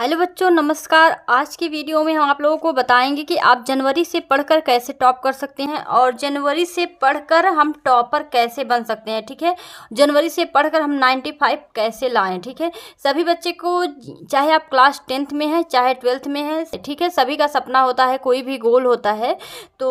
hello बच्चों नमस्कार आज की वीडियो में हम आप लोगों को बताएंगे कि आप जनवरी से पढ़कर कैसे टॉप कर सकते हैं और जनवरी से पढ़कर हम टॉपर कैसे बन सकते हैं ठीक है जनवरी से पढ़कर हम 95 कैसे लाएं ठीक है सभी बच्चे को चाहे आप क्लास टेंथ में हैं चाहे ट्वेल्थ में हैं ठीक है सभी का सपना होता है कोई भी गोल होता है तो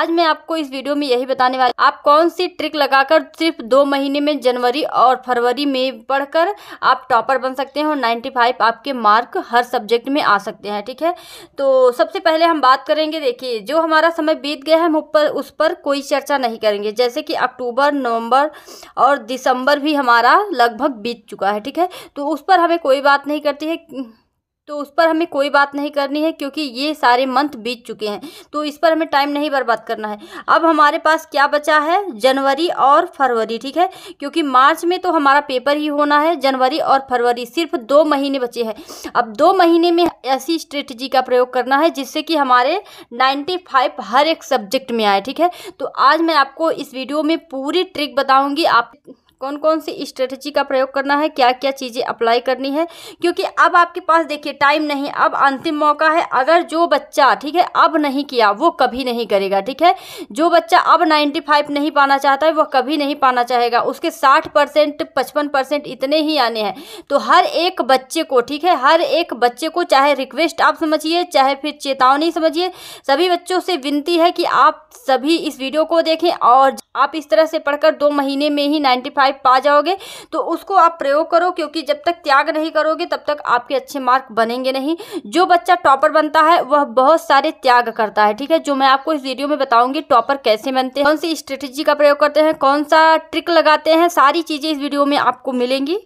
आज मैं आपको इस वीडियो में यही बताने वाली आप कौन सी ट्रिक लगाकर सिर्फ दो महीने में जनवरी और फरवरी में पढ़कर आप टॉपर बन सकते हैं और नाइन्टी आपके मार्क हर सब्जेक्ट में आ सकते हैं ठीक है तो सबसे पहले हम बात करेंगे देखिए जो हमारा समय बीत गया है हम ऊपर उस पर कोई चर्चा नहीं करेंगे जैसे कि अक्टूबर नवंबर और दिसंबर भी हमारा लगभग बीत चुका है ठीक है तो उस पर हमें कोई बात नहीं करती है तो उस पर हमें कोई बात नहीं करनी है क्योंकि ये सारे मंथ बीत चुके हैं तो इस पर हमें टाइम नहीं बर्बाद करना है अब हमारे पास क्या बचा है जनवरी और फरवरी ठीक है क्योंकि मार्च में तो हमारा पेपर ही होना है जनवरी और फरवरी सिर्फ दो महीने बचे हैं अब दो महीने में ऐसी स्ट्रेटजी का प्रयोग करना है जिससे कि हमारे नाइन्टी हर एक सब्जेक्ट में आए ठीक है तो आज मैं आपको इस वीडियो में पूरी ट्रिक बताऊँगी आप कौन कौन सी स्ट्रेटजी का प्रयोग करना है क्या क्या चीज़ें अप्लाई करनी है क्योंकि अब आपके पास देखिए टाइम नहीं अब अंतिम मौका है अगर जो बच्चा ठीक है अब नहीं किया वो कभी नहीं करेगा ठीक है जो बच्चा अब 95 नहीं पाना चाहता है वह कभी नहीं पाना चाहेगा उसके 60 परसेंट पचपन परसेंट इतने ही आने हैं तो हर एक बच्चे को ठीक है हर एक बच्चे को चाहे रिक्वेस्ट आप समझिए चाहे फिर चेतावनी समझिए सभी बच्चों से विनती है कि आप सभी इस वीडियो को देखें और आप इस तरह से पढ़कर दो महीने में ही नाइन्टी फाइव पा जाओगे तो उसको आप प्रयोग करो क्योंकि जब तक त्याग नहीं करोगे तब तक आपके अच्छे मार्क बनेंगे नहीं जो बच्चा टॉपर बनता है वह बहुत सारे त्याग करता है ठीक है जो मैं आपको इस वीडियो में बताऊंगी टॉपर कैसे बनते हैं कौन सी स्ट्रेटेजी का प्रयोग करते हैं कौन सा ट्रिक लगाते हैं सारी चीज़ें इस वीडियो में आपको मिलेंगी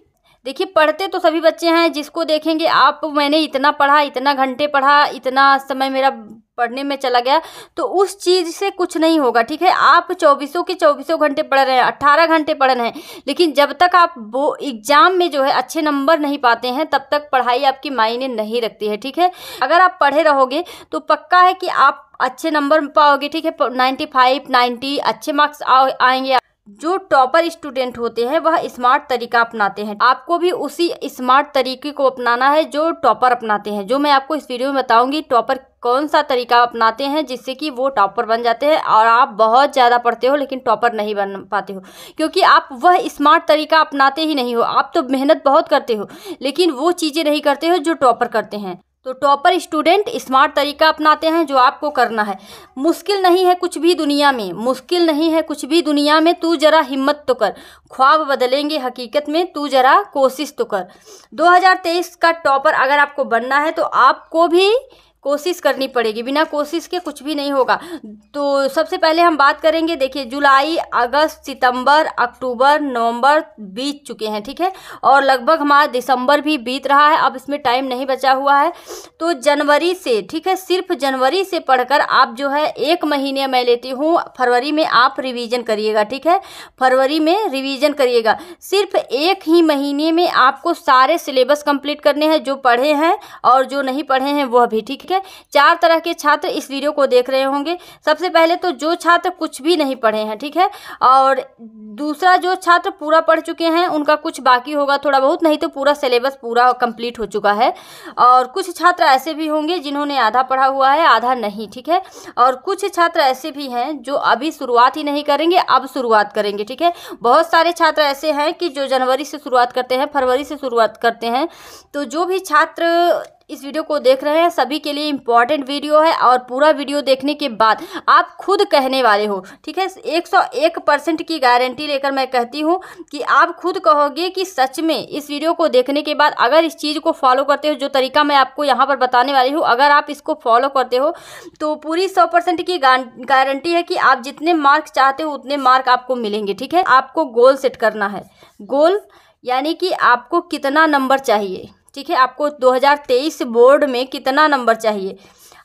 देखिए पढ़ते तो सभी बच्चे हैं जिसको देखेंगे आप मैंने इतना पढ़ा इतना घंटे पढ़ा इतना समय मेरा पढ़ने में चला गया तो उस चीज़ से कुछ नहीं होगा ठीक है आप चौबीसों के चौबीसों घंटे पढ़ रहे हैं अट्ठारह घंटे पढ़ रहे हैं लेकिन जब तक आप वो एग्ज़ाम में जो है अच्छे नंबर नहीं पाते हैं तब तक पढ़ाई आपकी मायने नहीं रखती है ठीक है अगर आप पढ़े रहोगे तो पक्का है कि आप अच्छे नंबर पाओगे ठीक है नाइन्टी फाइव नाइन्टी अच्छे मार्क्स आएंगे जो टॉपर स्टूडेंट होते हैं वह स्मार्ट तरीका अपनाते हैं आपको भी उसी स्मार्ट तरीके को अपनाना है जो टॉपर अपनाते हैं जो मैं आपको इस वीडियो में बताऊंगी टॉपर कौन सा तरीका अपनाते हैं जिससे कि वो टॉपर बन जाते हैं और आप बहुत ज़्यादा पढ़ते हो लेकिन टॉपर नहीं बन पाते हो क्योंकि आप वह स्मार्ट तरीका अपनाते ही नहीं हो आप तो मेहनत बहुत करते हो लेकिन वो चीज़ें नहीं करते हो जो टॉपर करते हैं तो टॉपर स्टूडेंट स्मार्ट तरीका अपनाते हैं जो आपको करना है मुश्किल नहीं है कुछ भी दुनिया में मुश्किल नहीं है कुछ भी दुनिया में तू ज़रा हिम्मत तो कर ख्वाब बदलेंगे हकीकत में तू ज़रा कोशिश तो कर 2023 का टॉपर अगर आपको बनना है तो आपको भी कोशिश करनी पड़ेगी बिना कोशिश के कुछ भी नहीं होगा तो सबसे पहले हम बात करेंगे देखिए जुलाई अगस्त सितंबर अक्टूबर नवंबर बीत चुके हैं ठीक है और लगभग हमारा दिसंबर भी बीत रहा है अब इसमें टाइम नहीं बचा हुआ है तो जनवरी से ठीक है सिर्फ जनवरी से पढ़कर आप जो है एक महीने मैं लेती हूँ फरवरी में आप रिविज़न करिएगा ठीक है फरवरी में रिविज़न करिएगा सिर्फ एक ही महीने में आपको सारे सिलेबस कंप्लीट करने हैं जो पढ़े हैं और जो नहीं पढ़े हैं वह भी ठीक है है चार तरह के छात्र इस वीडियो को देख रहे होंगे सबसे पहले तो जो छात्र कुछ भी नहीं पढ़े हैं ठीक है और दूसरा जो छात्र पूरा पढ़ चुके हैं उनका कुछ बाकी होगा थोड़ा बहुत नहीं तो पूरा सिलेबस पूरा कंप्लीट हो चुका है और कुछ छात्र ऐसे भी होंगे जिन्होंने आधा पढ़ा हुआ है आधा नहीं ठीक है और कुछ छात्र ऐसे भी हैं जो अभी शुरुआत ही नहीं करेंगे अब शुरुआत करेंगे ठीक है बहुत सारे छात्र ऐसे हैं कि जो जनवरी से शुरुआत करते हैं फरवरी से शुरुआत करते हैं तो जो भी छात्र इस वीडियो को देख रहे हैं सभी के लिए इम्पॉर्टेंट वीडियो है और पूरा वीडियो देखने के बाद आप खुद कहने वाले हो ठीक है एक सौ एक परसेंट की गारंटी लेकर मैं कहती हूँ कि आप खुद कहोगे कि सच में इस वीडियो को देखने के बाद अगर इस चीज़ को फॉलो करते हो जो तरीका मैं आपको यहाँ पर बताने वाली हूँ अगर आप इसको फॉलो करते हो तो पूरी सौ परसेंट की गारंटी है कि आप जितने मार्क चाहते हो उतने मार्क आपको मिलेंगे ठीक है आपको गोल सेट करना है गोल यानी कि आपको कितना नंबर चाहिए ठीक है आपको 2023 बोर्ड में कितना नंबर चाहिए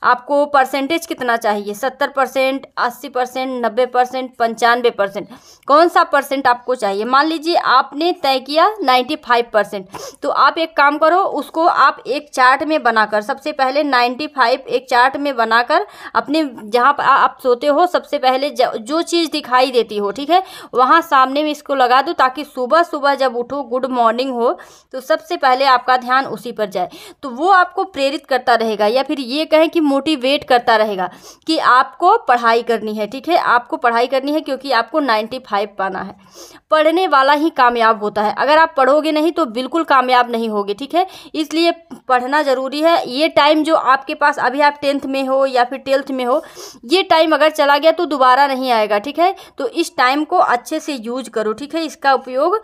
आपको परसेंटेज कितना चाहिए सत्तर परसेंट अस्सी परसेंट नब्बे परसेंट पंचानवे परसेंट कौन सा परसेंट आपको चाहिए मान लीजिए आपने तय किया नाइन्टी फाइव परसेंट तो आप एक काम करो उसको आप एक चार्ट में बनाकर सबसे पहले नाइन्टी फाइव एक चार्ट में बनाकर अपने जहाँ आप सोते हो सबसे पहले जो चीज़ दिखाई देती हो ठीक है वहाँ सामने में इसको लगा दो ताकि सुबह सुबह जब उठो गुड मॉर्निंग हो तो सबसे पहले आपका ध्यान उसी पर जाए तो वो आपको प्रेरित करता रहेगा या फिर ये कहें कि मोटिवेट करता रहेगा कि आपको पढ़ाई करनी है ठीक है आपको पढ़ाई करनी है क्योंकि आपको नाइन्टी फाइव पाना है पढ़ने वाला ही कामयाब होता है अगर आप पढ़ोगे नहीं तो बिल्कुल कामयाब नहीं होगे ठीक है इसलिए पढ़ना ज़रूरी है ये टाइम जो आपके पास अभी आप टेंथ में हो या फिर ट्वेल्थ में हो ये टाइम अगर चला गया तो दोबारा नहीं आएगा ठीक है तो इस टाइम को अच्छे से यूज करो ठीक है इसका उपयोग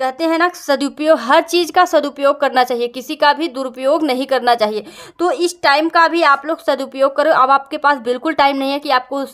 कहते हैं ना सदुपयोग हर चीज़ का सदुपयोग करना चाहिए किसी का भी दुरुपयोग नहीं करना चाहिए तो इस टाइम का भी आप लोग सदुपयोग करो अब आपके पास बिल्कुल टाइम नहीं है कि आपको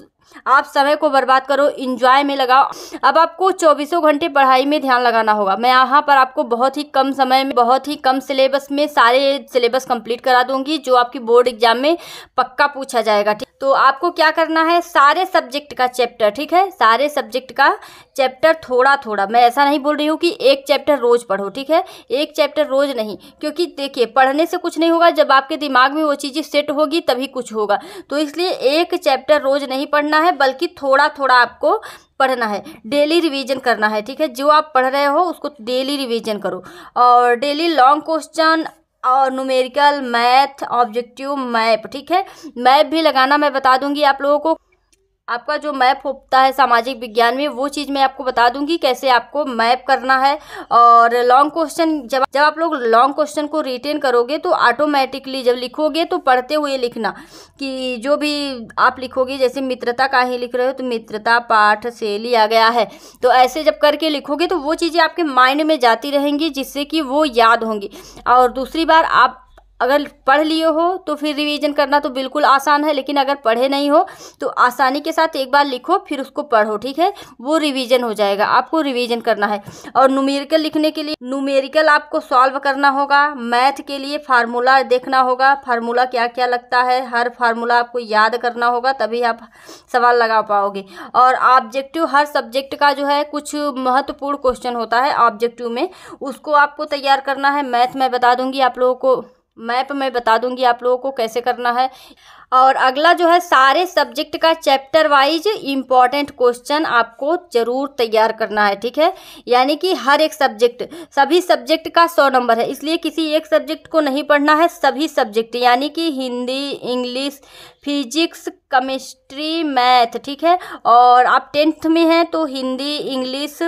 आप समय को बर्बाद करो इंजॉय में लगाओ अब आपको चौबीसों घंटे पढ़ाई में ध्यान लगाना होगा मैं यहाँ पर आपको बहुत ही कम समय में बहुत ही कम सिलेबस में सारे सिलेबस कंप्लीट करा दूंगी जो आपकी बोर्ड एग्जाम में पक्का पूछा जाएगा ठीक तो आपको क्या करना है सारे सब्जेक्ट का चैप्टर ठीक है सारे सब्जेक्ट का चैप्टर थोड़ा थोड़ा मैं ऐसा नहीं बोल रही हूँ कि एक चैप्टर रोज़ पढ़ो ठीक है एक चैप्टर रोज़ नहीं क्योंकि देखिए पढ़ने से कुछ नहीं होगा जब आपके दिमाग में वो चीज़ें सेट होगी तभी कुछ होगा तो इसलिए एक चैप्टर रोज़ नहीं पढ़ना पढ़ना है बल्कि थोड़ा थोड़ा आपको पढ़ना है डेली रिवीजन करना है ठीक है जो आप पढ़ रहे हो उसको डेली रिवीजन करो और डेली लॉन्ग क्वेश्चन और न्यूमेरिकल मैथ ऑब्जेक्टिव मैप ठीक है मैप भी लगाना मैं बता दूंगी आप लोगों को आपका जो मैप होता है सामाजिक विज्ञान में वो चीज़ मैं आपको बता दूंगी कैसे आपको मैप करना है और लॉन्ग क्वेश्चन जब जब आप लोग लॉन्ग क्वेश्चन को रिटेन करोगे तो ऑटोमेटिकली जब लिखोगे तो पढ़ते हुए लिखना कि जो भी आप लिखोगे जैसे मित्रता का ही लिख रहे हो तो मित्रता पाठ से लिया गया है तो ऐसे जब करके लिखोगे तो वो चीज़ें आपके माइंड में जाती रहेंगी जिससे कि वो याद होंगी और दूसरी बार आप अगर पढ़ लिए हो तो फिर रिवीजन करना तो बिल्कुल आसान है लेकिन अगर पढ़े नहीं हो तो आसानी के साथ एक बार लिखो फिर उसको पढ़ो ठीक है वो रिवीजन हो जाएगा आपको रिवीजन करना है और न्यूमेरिकल लिखने के लिए न्यूमेरिकल आपको सॉल्व करना होगा मैथ के लिए फार्मूला देखना होगा फार्मूला क्या क्या लगता है हर फार्मूला आपको याद करना होगा तभी आप सवाल लगा पाओगे और ऑब्जेक्टिव हर सब्जेक्ट का जो है कुछ महत्वपूर्ण क्वेश्चन होता है ऑब्जेक्टिव में उसको आपको तैयार करना है मैथ मैं बता दूंगी आप लोगों को मैप मैं बता दूंगी आप लोगों को कैसे करना है और अगला जो है सारे सब्जेक्ट का चैप्टर वाइज इम्पॉर्टेंट क्वेश्चन आपको ज़रूर तैयार करना है ठीक है यानी कि हर एक सब्जेक्ट सभी सब्जेक्ट का सौ नंबर है इसलिए किसी एक सब्जेक्ट को नहीं पढ़ना है सभी सब्जेक्ट यानी कि Hindi English physics chemistry math ठीक है और आप टेंथ में हैं तो हिंदी इंग्लिश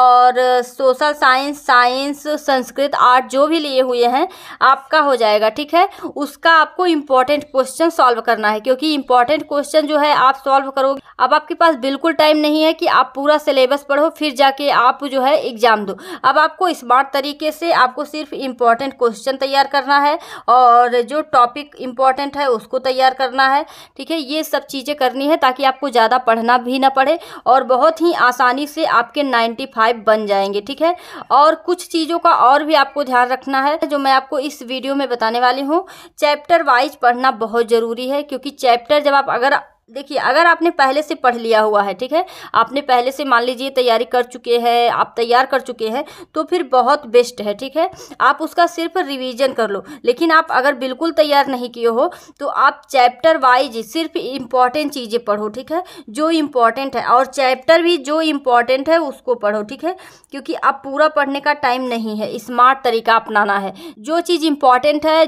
और social science science Sanskrit art जो भी लिए हुए हैं आपका हो जाएगा ठीक है उसका आपको इम्पॉर्टेंट क्वेश्चन सॉल्व करना है क्योंकि इम्पॉर्टेंट क्वेश्चन जो है आप सॉल्व करोगे अब आपके पास बिल्कुल टाइम नहीं है कि आप पूरा सिलेबस पढ़ो फिर जाके आप जो है एग्ज़ाम दो अब आपको स्मार्ट तरीके से आपको सिर्फ इम्पॉर्टेंट क्वेश्चन तैयार करना है और जो टॉपिक इम्पॉर्टेंट है उसको तैयार करना है ठीक है ये सब चीज़ें करनी है ताकि आपको ज़्यादा पढ़ना भी ना पड़े और बहुत ही आसानी से आपके 95 बन जाएंगे ठीक है और कुछ चीज़ों का और भी आपको ध्यान रखना है जो मैं आपको इस वीडियो में बताने वाली हूँ चैप्टर वाइज पढ़ना बहुत ज़रूरी है क्योंकि चैप्टर जब आप अगर देखिए अगर आपने पहले से पढ़ लिया हुआ है ठीक है आपने पहले से मान लीजिए तैयारी कर चुके हैं आप तैयार कर चुके हैं तो फिर बहुत बेस्ट है ठीक है आप उसका सिर्फ रिवीजन कर लो लेकिन आप अगर बिल्कुल तैयार नहीं किए हो तो आप चैप्टर वाइज सिर्फ इम्पॉर्टेंट चीज़ें पढ़ो ठीक है जो इम्पॉर्टेंट है और चैप्टर भी जो इम्पॉर्टेंट है उसको पढ़ो ठीक है क्योंकि आप पूरा पढ़ने का टाइम नहीं है स्मार्ट तरीका अपनाना है जो चीज़ इम्पॉर्टेंट है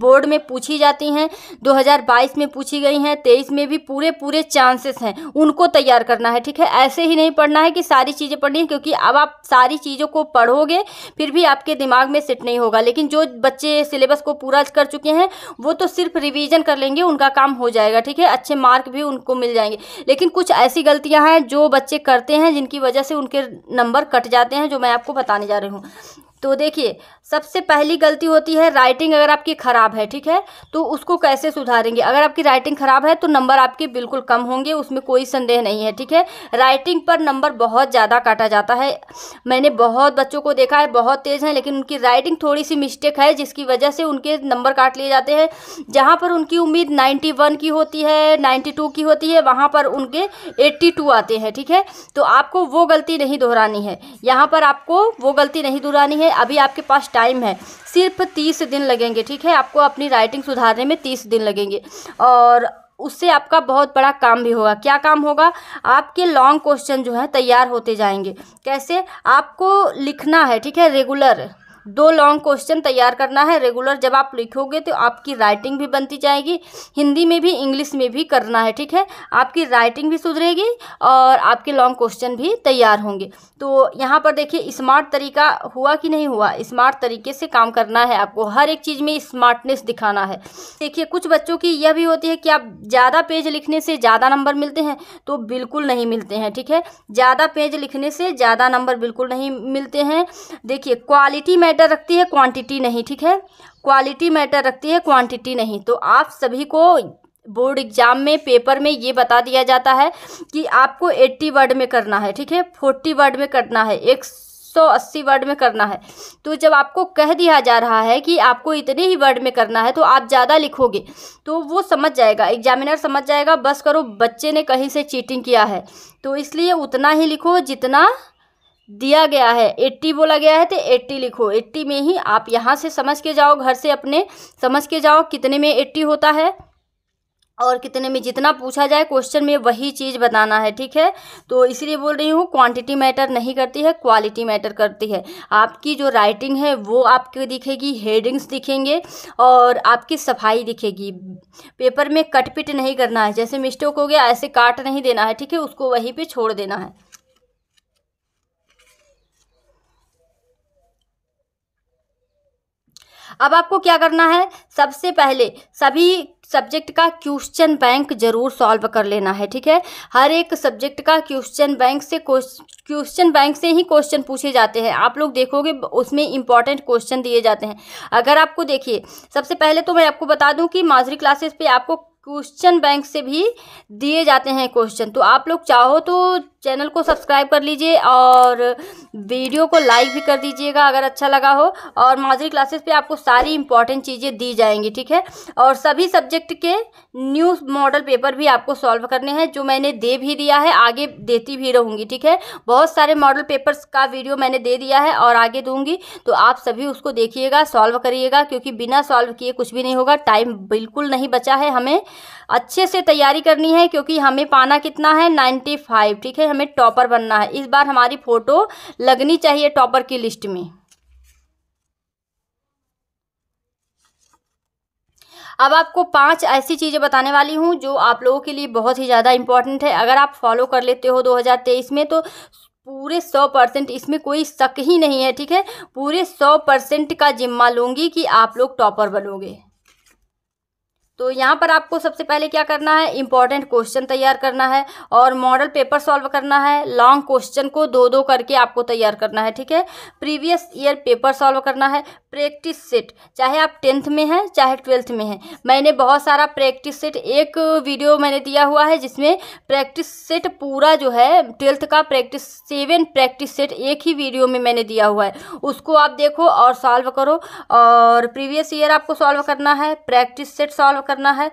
बोर्ड में पूछी जाती हैं 2022 में पूछी गई हैं 23 में भी पूरे पूरे चांसेस हैं उनको तैयार करना है ठीक है ऐसे ही नहीं पढ़ना है कि सारी चीज़ें पढ़नी है क्योंकि अब आप सारी चीज़ों को पढ़ोगे फिर भी आपके दिमाग में सेट नहीं होगा लेकिन जो बच्चे सिलेबस को पूरा कर चुके हैं वो तो सिर्फ रिविज़न कर लेंगे उनका काम हो जाएगा ठीक है अच्छे मार्क भी उनको मिल जाएंगे लेकिन कुछ ऐसी गलतियाँ हैं जो बच्चे करते हैं जिनकी वजह से उनके नंबर कट जाते हैं जो मैं आपको बताने जा रही हूँ तो देखिए सबसे पहली गलती होती है राइटिंग अगर आपकी ख़राब है ठीक है तो उसको कैसे सुधारेंगे अगर आपकी राइटिंग ख़राब है तो नंबर आपके बिल्कुल कम होंगे उसमें कोई संदेह नहीं है ठीक है राइटिंग पर नंबर बहुत ज़्यादा काटा जाता है मैंने बहुत बच्चों को देखा है बहुत तेज़ हैं लेकिन उनकी राइटिंग थोड़ी सी मिस्टेक है जिसकी वजह से उनके नंबर काट लिए जाते हैं जहाँ पर उनकी उम्मीद नाइन्टी की होती है नाइन्टी की होती है वहाँ पर उनके एट्टी आते हैं ठीक है तो आपको वो गलती नहीं दोहरानी है यहाँ पर आपको वो गलती नहीं दोहरानी है अभी आपके पास टाइम है सिर्फ तीस दिन लगेंगे ठीक है आपको अपनी राइटिंग सुधारने में तीस दिन लगेंगे और उससे आपका बहुत बड़ा काम भी होगा क्या काम होगा आपके लॉन्ग क्वेश्चन जो है तैयार होते जाएंगे कैसे आपको लिखना है ठीक है रेगुलर दो लॉन्ग क्वेश्चन तैयार करना है रेगुलर जब आप लिखोगे तो आपकी राइटिंग भी बनती जाएगी हिंदी में भी इंग्लिश में भी करना है ठीक है आपकी राइटिंग भी सुधरेगी और आपके लॉन्ग क्वेश्चन भी तैयार होंगे तो यहाँ पर देखिए स्मार्ट तरीका हुआ कि नहीं हुआ स्मार्ट तरीके से काम करना है आपको हर एक चीज़ में स्मार्टनेस दिखाना है देखिए कुछ बच्चों की यह भी होती है कि आप ज़्यादा पेज लिखने से ज़्यादा नंबर मिलते हैं तो बिल्कुल नहीं मिलते हैं ठीक है ज़्यादा पेज लिखने से ज़्यादा नंबर बिल्कुल नहीं मिलते हैं देखिए क्वालिटी में मैटर रखती है क्वांटिटी नहीं ठीक है क्वालिटी मैटर रखती है क्वांटिटी नहीं तो आप सभी को बोर्ड एग्जाम में पेपर में ये बता दिया जाता है कि आपको एट्टी वर्ड में करना है ठीक है फोर्टी वर्ड में करना है एक सौ अस्सी वर्ड में करना है तो जब आपको कह दिया जा रहा है कि आपको इतने ही वर्ड में करना है तो आप ज़्यादा लिखोगे तो वो समझ जाएगा एग्जामिनर समझ जाएगा बस करो बच्चे ने कहीं से चीटिंग किया है तो इसलिए उतना ही लिखो जितना दिया गया है एट्टी बोला गया है तो एट्टी लिखो एट्टी में ही आप यहाँ से समझ के जाओ घर से अपने समझ के जाओ कितने में एट्टी होता है और कितने में जितना पूछा जाए क्वेश्चन में वही चीज़ बताना है ठीक है तो इसलिए बोल रही हूँ क्वांटिटी मैटर नहीं करती है क्वालिटी मैटर करती है आपकी जो राइटिंग है वो आपको दिखेगी हेडिंग्स दिखेंगे और आपकी सफाई दिखेगी पेपर में कटपिट नहीं करना है जैसे मिस्टेक हो गया ऐसे काट नहीं देना है ठीक है उसको वहीं पर छोड़ देना है अब आपको क्या करना है सबसे पहले सभी सब्जेक्ट का क्वेश्चन बैंक जरूर सॉल्व कर लेना है ठीक है हर एक सब्जेक्ट का क्वेश्चन बैंक से क्वेश्चन बैंक से ही क्वेश्चन पूछे जाते हैं आप लोग देखोगे उसमें इंपॉर्टेंट क्वेश्चन दिए जाते हैं अगर आपको देखिए सबसे पहले तो मैं आपको बता दूं कि माजरी क्लासेस पे आपको क्वेश्चन बैंक से भी दिए जाते हैं क्वेश्चन तो आप लोग चाहो तो चैनल को सब्सक्राइब कर लीजिए और वीडियो को लाइक भी कर दीजिएगा अगर अच्छा लगा हो और माजरी क्लासेस पे आपको सारी इंपॉर्टेंट चीज़ें दी जाएंगी ठीक है और सभी सब्जेक्ट के न्यू मॉडल पेपर भी आपको सॉल्व करने हैं जो मैंने दे भी दिया है आगे देती भी रहूँगी ठीक है बहुत सारे मॉडल पेपर्स का वीडियो मैंने दे दिया है और आगे दूँगी तो आप सभी उसको देखिएगा सॉल्व करिएगा क्योंकि बिना सॉल्व किए कुछ भी नहीं होगा टाइम बिल्कुल नहीं बचा है हमें अच्छे से तैयारी करनी है क्योंकि हमें पाना कितना है नाइन्टी फाइव ठीक है हमें टॉपर बनना है इस बार हमारी फ़ोटो लगनी चाहिए टॉपर की लिस्ट में अब आपको पांच ऐसी चीज़ें बताने वाली हूँ जो आप लोगों के लिए बहुत ही ज़्यादा इंपॉर्टेंट है अगर आप फॉलो कर लेते हो 2023 में तो पूरे सौ परसेंट इसमें कोई शक ही नहीं है ठीक है पूरे सौ परसेंट का जिम्मा लूँगी कि आप लोग टॉपर बनोगे तो यहाँ पर आपको सबसे पहले क्या करना है इंपॉर्टेंट क्वेश्चन तैयार करना है और मॉडल पेपर सॉल्व करना है लॉन्ग क्वेश्चन को दो दो करके आपको तैयार करना है ठीक है प्रीवियस ईयर पेपर सॉल्व करना है प्रैक्टिस सेट चाहे आप टेंथ में हैं चाहे ट्वेल्थ में हैं मैंने बहुत सारा प्रैक्टिस सेट एक वीडियो मैंने दिया हुआ है जिसमें प्रैक्टिस सेट पूरा जो है ट्वेल्थ का प्रैक्टिस सेवन प्रैक्टिस सेट एक ही वीडियो में मैंने दिया हुआ है उसको आप देखो और सॉल्व करो और प्रीवियस ईयर आपको सॉल्व करना है प्रैक्टिस सेट सॉल्व करना है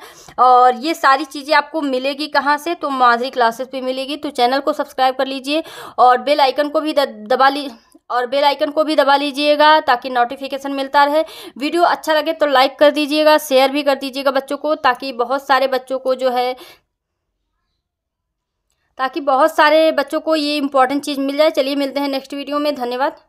और ये सारी चीज़ें आपको मिलेगी कहाँ से तो माधुरी क्लासेस पर मिलेगी तो चैनल को सब्सक्राइब कर लीजिए और बेल आइकन को भी दबा ली और बेल आइकन को भी दबा लीजिएगा ताकि नोटिफिकेशन मिलता रहे वीडियो अच्छा लगे तो लाइक कर दीजिएगा शेयर भी कर दीजिएगा बच्चों को ताकि बहुत सारे बच्चों को जो है ताकि बहुत सारे बच्चों को ये इंपॉर्टेंट चीज़ मिल जाए चलिए मिलते हैं नेक्स्ट वीडियो में धन्यवाद